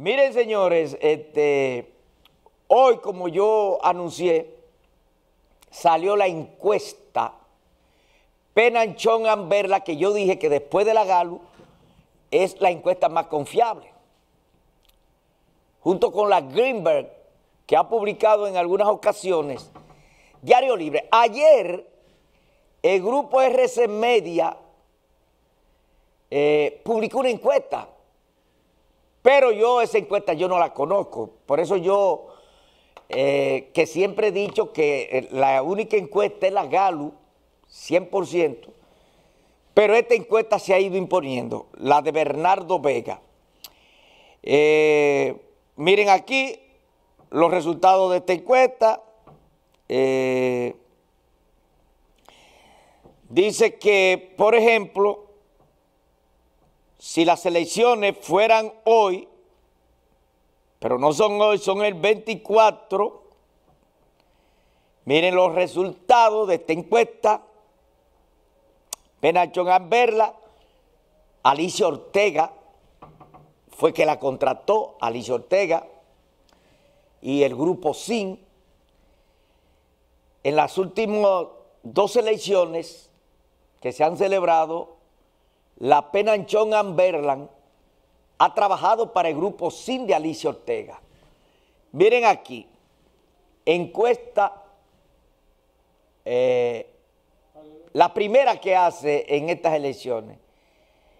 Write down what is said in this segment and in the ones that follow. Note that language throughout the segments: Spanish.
Miren, señores, este, hoy, como yo anuncié, salió la encuesta Penanchón Amberla, que yo dije que después de la GALU es la encuesta más confiable. Junto con la Greenberg, que ha publicado en algunas ocasiones, Diario Libre. Ayer, el grupo RC Media eh, publicó una encuesta pero yo esa encuesta yo no la conozco. Por eso yo, eh, que siempre he dicho que eh, la única encuesta es la GALU, 100%, pero esta encuesta se ha ido imponiendo, la de Bernardo Vega. Eh, miren aquí los resultados de esta encuesta. dice que, por ejemplo, si las elecciones fueran hoy, pero no son hoy, son el 24, miren los resultados de esta encuesta, Penachón verla, Alicia Ortega, fue que la contrató, Alicia Ortega, y el grupo SIN, en las últimas dos elecciones que se han celebrado, la Penanchón Amberlan, ha trabajado para el grupo sin de Alicia Ortega. Miren aquí, encuesta, eh, la primera que hace en estas elecciones.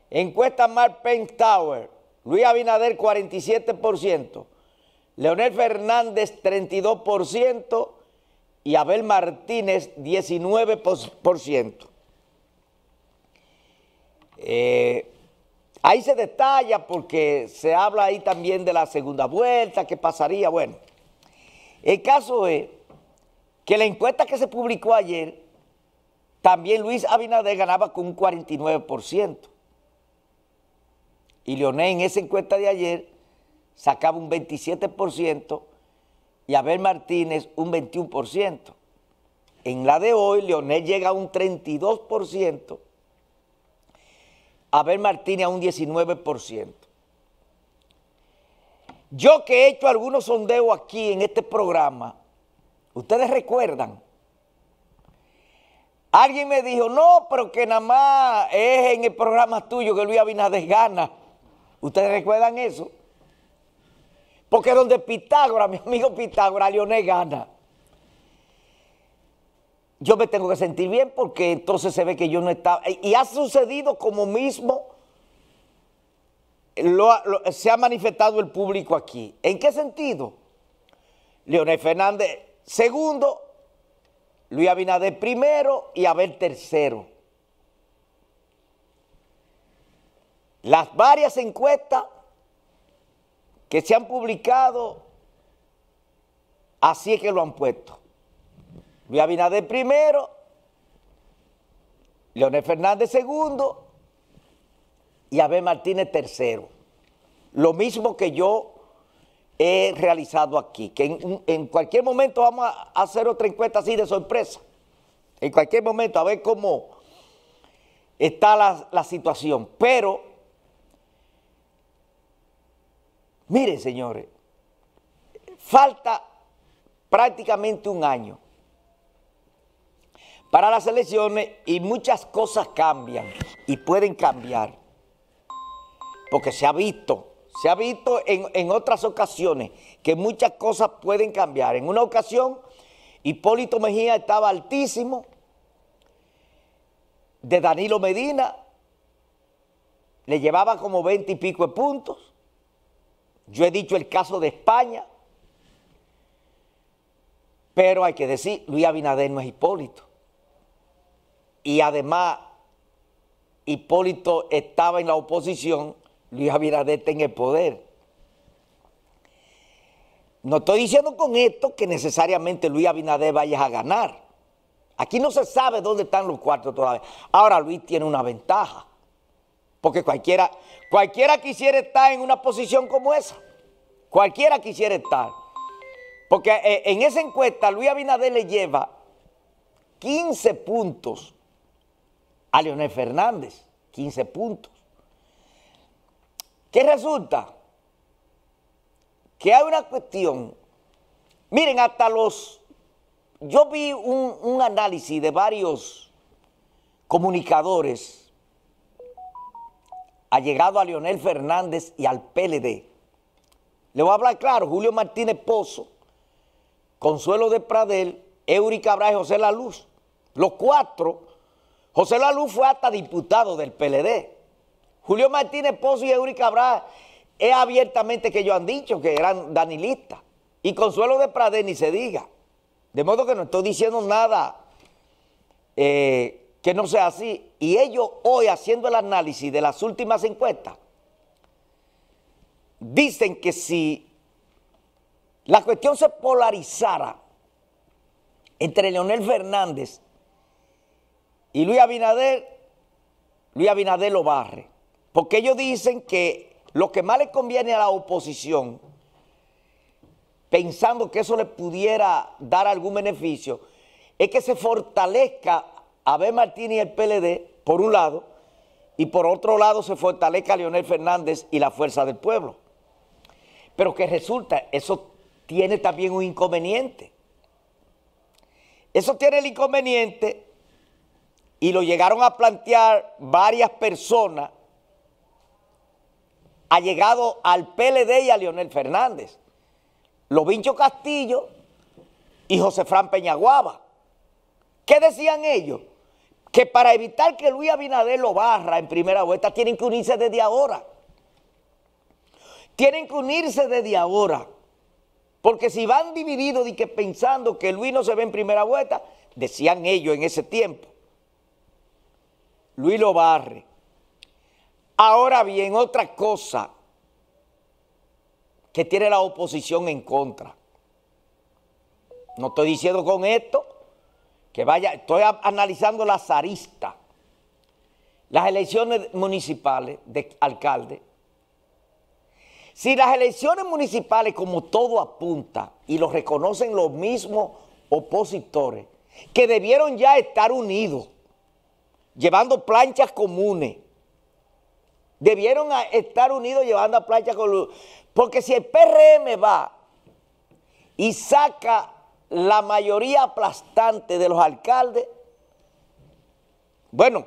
Encuesta Mark Tower, Luis Abinader 47%, Leonel Fernández 32% y Abel Martínez 19%. Eh, ahí se detalla porque se habla ahí también de la segunda vuelta, que pasaría, bueno. El caso es que la encuesta que se publicó ayer, también Luis Abinader ganaba con un 49%. Y Leonel en esa encuesta de ayer sacaba un 27% y Abel Martínez un 21%. En la de hoy, Leonel llega a un 32% Abel Martínez a un 19%. Yo que he hecho algunos sondeos aquí en este programa, ustedes recuerdan, alguien me dijo, no, pero que nada más es en el programa tuyo que Luis Abinader gana. ¿Ustedes recuerdan eso? Porque donde Pitágoras, mi amigo Pitágoras, Leonel gana yo me tengo que sentir bien porque entonces se ve que yo no estaba. Y ha sucedido como mismo se ha manifestado el público aquí. ¿En qué sentido? Leonel Fernández segundo, Luis Abinader primero y Abel tercero. Las varias encuestas que se han publicado, así es que lo han puesto. Luis Abinader primero, Leonel Fernández segundo y Abel Martínez tercero. Lo mismo que yo he realizado aquí, que en, cualquier momento vamos a hacer otra encuesta así de sorpresa. En cualquier momento, a ver cómo está la, la situación. Pero, miren señores, falta prácticamente un año para las elecciones y muchas cosas cambian y pueden cambiar. Porque se ha visto, se ha visto en, otras ocasiones que muchas cosas pueden cambiar. En una ocasión, Hipólito Mejía estaba altísimo de Danilo Medina, le llevaba como 20 y pico de puntos. Yo he dicho el caso de España, pero hay que decir, Luis Abinader no es Hipólito y además Hipólito estaba en la oposición, Luis Abinader está en el poder. No estoy diciendo con esto que necesariamente Luis Abinader vaya a ganar. Aquí no se sabe dónde están los cuartos todavía. Ahora Luis tiene una ventaja, porque cualquiera, cualquiera quisiera estar en una posición como esa. Cualquiera quisiera estar. Porque eh, en esa encuesta Luis Abinader le lleva 15 puntos a Leonel Fernández, 15 puntos. ¿Qué resulta? Que hay una cuestión. Miren, hasta los... Yo vi un, análisis de varios comunicadores ha llegado a Leonel Fernández y al PLD. Le voy a hablar claro, Julio Martínez Pozo, Consuelo de Pradel, Eury Cabral y José La Luz. Los cuatro José Lalu fue hasta diputado del PLD. Julio Martínez Pozo y Eury Cabral es abiertamente que ellos han dicho que eran danilistas. Y Consuelo de Prade ni se diga. De modo que no estoy diciendo nada eh, que no sea así. Y ellos hoy haciendo el análisis de las últimas encuestas, dicen que si la cuestión se polarizara entre Leonel Fernández y Luis Abinader, Luis Abinader lo barre. Porque ellos dicen que lo que más le conviene a la oposición, pensando que eso le pudiera dar algún beneficio, es que se fortalezca a B. Martínez y el PLD, por un lado, y por otro lado se fortalezca a Leonel Fernández y la Fuerza del Pueblo. Pero que resulta, eso tiene también un inconveniente. Eso tiene el inconveniente y lo llegaron a plantear varias personas ha llegado al PLD y a Leonel Fernández. Lovincho Castillo y José Fran Peñaguaba. ¿Qué decían ellos? Que para evitar que Luis Abinader lo barra en primera vuelta, tienen que unirse desde ahora. Tienen que unirse desde ahora. Porque si van divididos y que pensando que Luis no se ve en primera vuelta, decían ellos en ese tiempo, Luis lobarre. Ahora bien, otra cosa que tiene la oposición en contra. No estoy diciendo con esto que vaya, estoy analizando la zarista. Las elecciones municipales de alcalde. Si las elecciones municipales, como todo apunta, y lo reconocen los mismos opositores, que debieron ya estar unidos, llevando planchas comunes. Debieron estar unidos llevando planchas comunes. Porque si el PRM va y saca la mayoría aplastante de los alcaldes, bueno,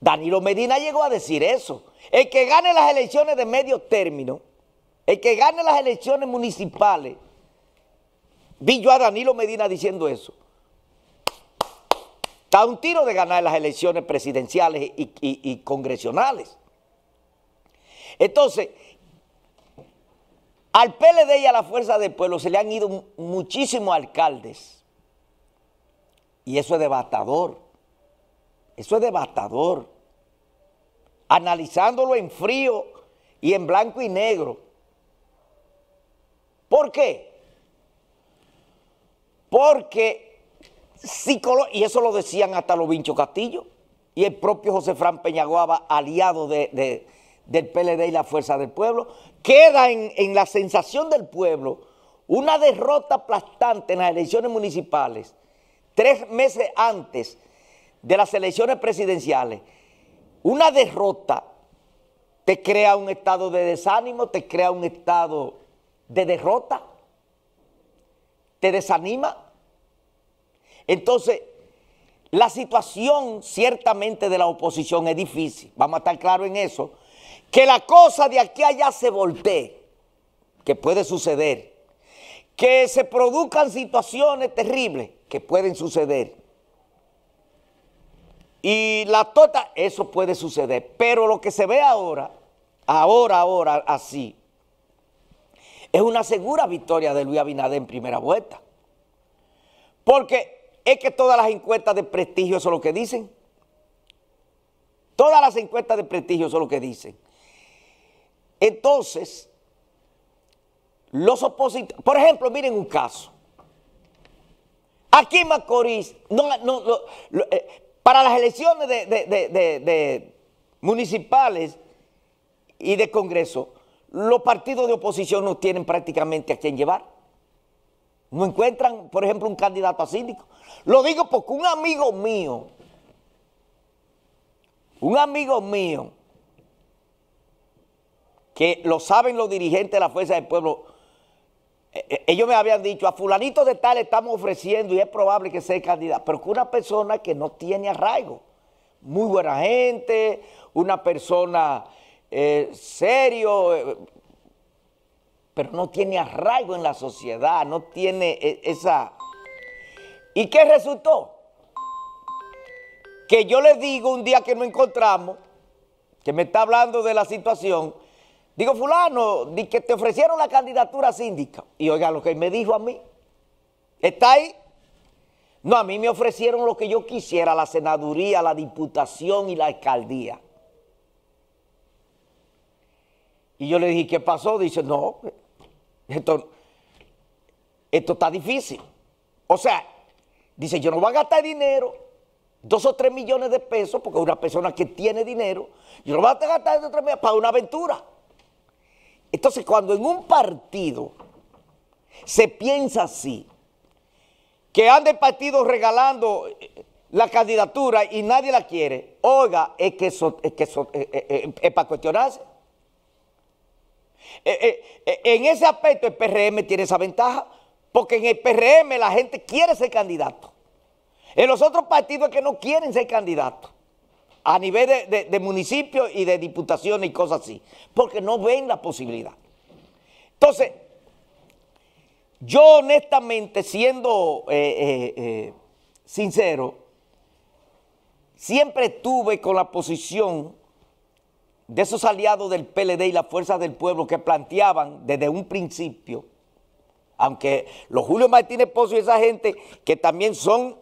Danilo Medina llegó a decir eso. El que gane las elecciones de medio término, el que gane las elecciones municipales, vi yo a Danilo Medina diciendo eso. Está a un tiro de ganar las elecciones presidenciales y, y congresionales. Entonces, al PLD y a la Fuerza del Pueblo se le han ido muchísimos alcaldes. Y eso es devastador. Eso es devastador. Analizándolo en frío y en blanco y negro. ¿Por qué? Porque y eso lo decían hasta los Vincho Castillo y el propio José Fran Peñaguaba, aliado de, del PLD y la Fuerza del Pueblo, queda en, en la sensación del pueblo una derrota aplastante en las elecciones municipales, tres meses antes de las elecciones presidenciales, una derrota te crea un estado de desánimo, te crea un estado de derrota, te desanima. Entonces, la situación ciertamente de la oposición es difícil, vamos a estar claros en eso, que la cosa de aquí allá se voltee, que puede suceder, que se produzcan situaciones terribles que pueden suceder. Y la tota, eso puede suceder, pero lo que se ve ahora, ahora, ahora, así, es una segura victoria de Luis Abinader en primera vuelta. Porque es que todas las encuestas de prestigio son lo que dicen. Todas las encuestas de prestigio son lo que dicen. Entonces, los opositores, por ejemplo, miren un caso. Aquí en Macorís, eh, para las elecciones municipales y de Congreso, los partidos de oposición no tienen prácticamente a quién llevar. No encuentran, por ejemplo, un candidato a síndico. Lo digo porque un amigo mío, un amigo mío, que lo saben los dirigentes de la Fuerza del Pueblo, eh, eh, ellos me habían dicho, a fulanito de tal estamos ofreciendo y es probable que sea candidato, pero que una persona que no tiene arraigo, muy buena gente, una persona eh, serio, pero no tiene arraigo en la sociedad, no tiene e, esa... ¿Y qué resultó? Que yo le digo un día que nos encontramos, que me está hablando de la situación, digo, fulano, que te ofrecieron la candidatura síndica. Y oiga lo que me dijo a mí, ¿está ahí? No, a mí me ofrecieron lo que yo quisiera, la senaduría, la diputación y la alcaldía. Y yo le dije, ¿qué pasó? Dice, no, esto, está difícil. O sea, dice, yo no voy a gastar dinero, dos o tres millones de pesos, porque una persona que tiene dinero, yo no voy a gastar dos o tres millones para una aventura. Entonces, cuando en un partido se piensa así, que anda el partido regalando eh, la candidatura y nadie la quiere, oiga, es que que eh, eh, es para cuestionarse. Eh, eh, eh, en ese aspecto el PRM tiene esa ventaja, porque en el PRM la gente quiere ser candidato. En los otros partidos que no quieren ser candidato, a nivel de, municipios y de diputaciones y cosas así, porque no ven la posibilidad. Entonces, yo honestamente, siendo sincero, siempre estuve con la posición de esos aliados del PLD y la fuerza del pueblo que planteaban desde un principio, aunque los Julio Martínez Pozo y esa gente que también son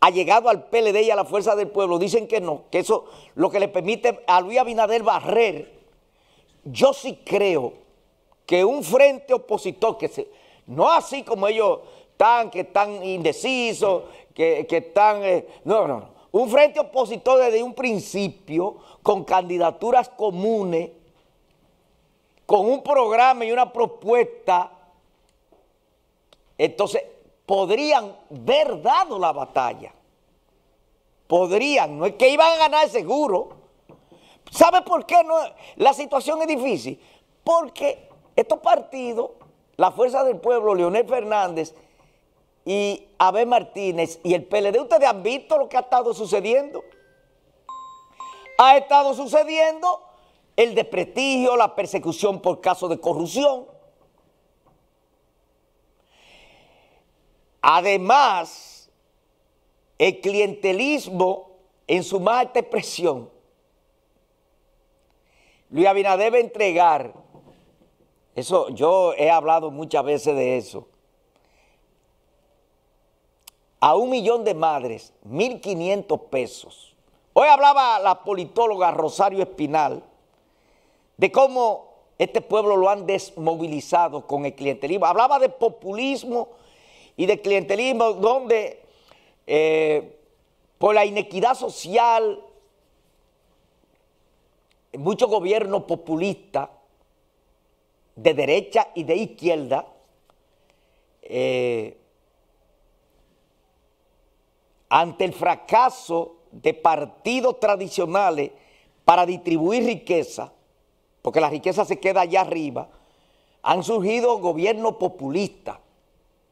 allegados al PLD y a la fuerza del pueblo, dicen que no, que eso lo que le permite a Luis Abinader barrer, yo sí creo que un frente opositor que no así como ellos están, que están indecisos, que, están, eh, no, no, no, un frente opositor desde un principio, con candidaturas comunes, con un programa y una propuesta, entonces podrían ver dado la batalla. Podrían, no es que iban a ganar seguro. ¿Sabe por qué no? la situación es difícil? Porque estos partidos, la Fuerza del Pueblo, Leonel Fernández y Abel Martínez y el PLD, ¿ustedes han visto lo que ha estado sucediendo? Ha estado sucediendo el desprestigio, la persecución por caso de corrupción. Además, el clientelismo en su más expresión. Luis Abinader debe entregar, eso yo he hablado muchas veces de eso, a un millón de madres, 1.500 pesos. Hoy hablaba la politóloga Rosario Espinal de cómo este pueblo lo han desmovilizado con el clientelismo. Hablaba de populismo y de clientelismo donde eh, por la inequidad social, muchos gobiernos populistas de derecha y de izquierda eh, ante el fracaso de partidos tradicionales para distribuir riqueza, porque la riqueza se queda allá arriba, han surgido gobiernos populistas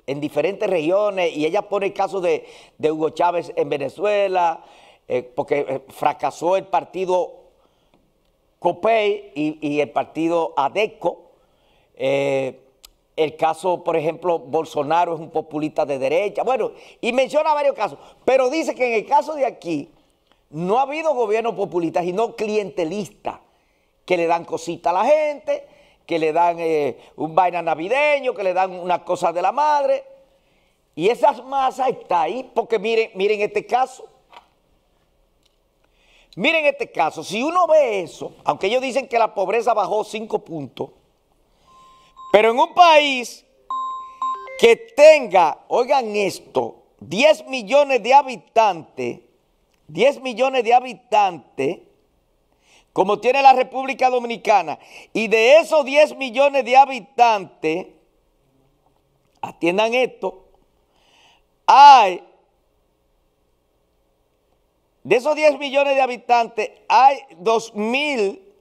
en diferentes regiones, y ella pone el caso de, Hugo Chávez en Venezuela, eh, porque eh, fracasó el partido COPEI y, el partido ADECO, eh, el caso, por ejemplo, Bolsonaro es un populista de derecha. Bueno, y menciona varios casos. Pero dice que en el caso de aquí no ha habido gobierno populista, sino clientelista, que le dan cositas a la gente, que le dan eh, un vaina navideño, que le dan unas cosas de la madre. Y esas masas está ahí, porque miren, miren este caso. Miren este caso, si uno ve eso, aunque ellos dicen que la pobreza bajó 5 puntos, pero en un país que tenga, oigan esto, 10 millones de habitantes, 10 millones de habitantes, como tiene la República Dominicana, y de esos 10 millones de habitantes, atiendan esto, hay, de esos 10 millones de habitantes, hay 2.000, mil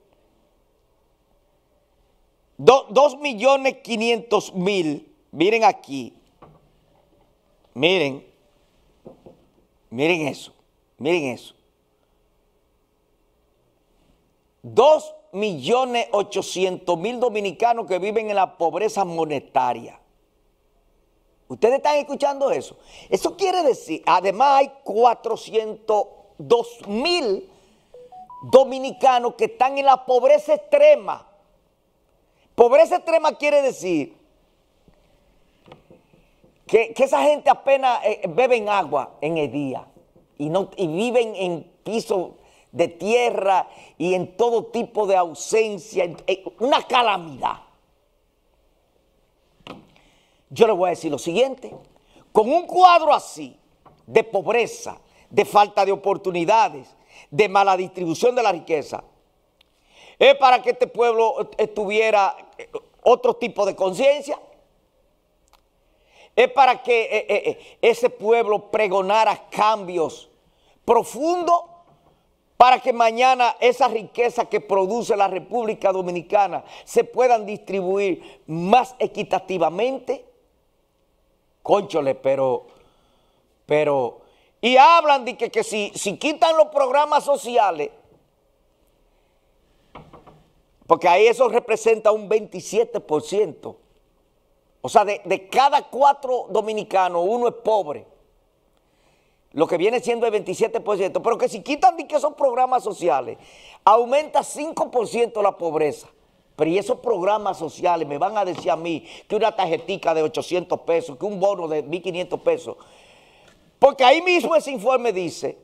2 millones mil. Miren aquí. Miren. Miren eso. Miren eso. 2.800.000 millones mil dominicanos que viven en la pobreza monetaria. ¿Ustedes están escuchando eso? Eso quiere decir, además hay 402 mil dominicanos que están en la pobreza extrema. Pobreza extrema quiere decir que, esa gente apenas bebe eh, beben agua en el día y, no, y viven en pisos de tierra y en todo tipo de ausencia, una calamidad. Yo le voy a decir lo siguiente, con un cuadro así de pobreza, de falta de oportunidades, de mala distribución de la riqueza, es para que este pueblo tuviera eh, otro tipo de conciencia. Es para que eh, eh, ese pueblo pregonara cambios profundos para que mañana esa riqueza que produce la República Dominicana se puedan distribuir más equitativamente. Conchole, pero, pero, y hablan de que, si quitan los programas sociales, porque ahí eso representa un 27%. O sea, de, cada cuatro dominicanos, uno es pobre. Lo que viene siendo el 27%. Pero que si quitan de que esos programas sociales, aumenta 5% la pobreza. Pero y esos programas sociales me van a decir a mí que una tarjetica de 800 pesos, que un bono de 1.500 pesos. Porque ahí mismo ese informe dice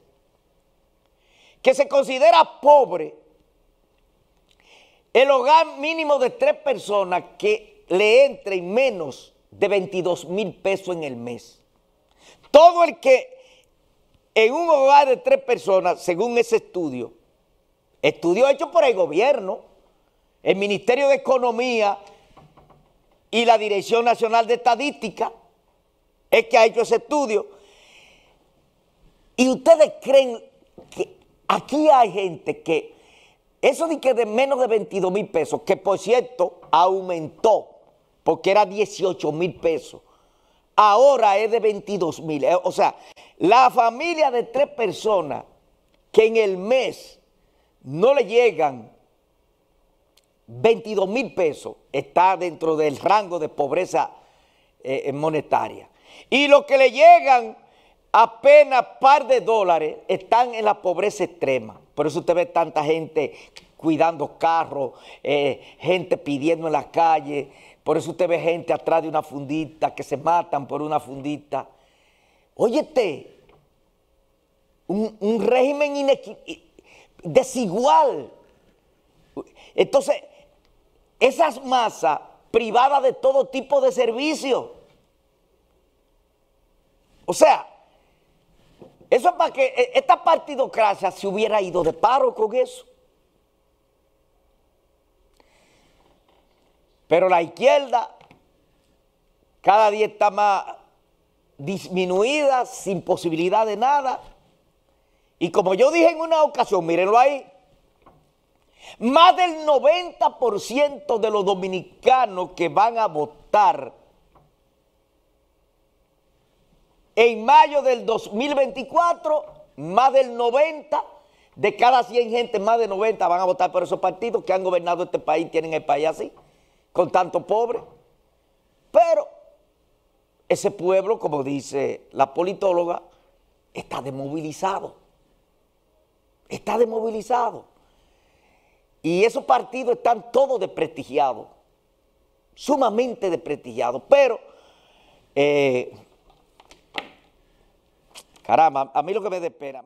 que se considera pobre el hogar mínimo de tres personas que le en menos de 22 mil pesos en el mes. Todo el que en un hogar de tres personas, según ese estudio, estudio hecho por el gobierno, el Ministerio de Economía y la Dirección Nacional de Estadística, es que ha hecho ese estudio. Y ustedes creen que aquí hay gente que eso de que de menos de 22 mil pesos, que por cierto aumentó, porque era 18 mil pesos, ahora es de 22 mil. Eh, o sea, la familia de tres personas que en el mes no le llegan 22 mil pesos, está dentro del rango de pobreza eh, eh, monetaria. Y lo que le llegan apenas par de dólares están en la pobreza extrema. Por eso usted ve tanta gente cuidando carros, eh, gente pidiendo en la calle. Por eso usted ve gente atrás de una fundita, que se matan por una fundita. Óyete, un, un régimen desigual. Entonces, esas masas privadas de todo tipo de servicio. O sea, eso es para que e, esta partidocracia se hubiera ido de paro con eso. Pero la izquierda cada día está más disminuida, sin posibilidad de nada. Y como yo dije en una ocasión, mírenlo ahí, más del 90% de los dominicanos que van a votar En mayo del 2024, más del 90, de cada 100 gente, más de 90 van a votar por esos partidos que han gobernado este país, tienen el país así, con tanto pobre. Pero ese pueblo, como dice la politóloga, está desmovilizado. Está desmovilizado. Y esos partidos están todos desprestigiados, sumamente desprestigiados. Pero eh, Caramba, a mí lo que me espera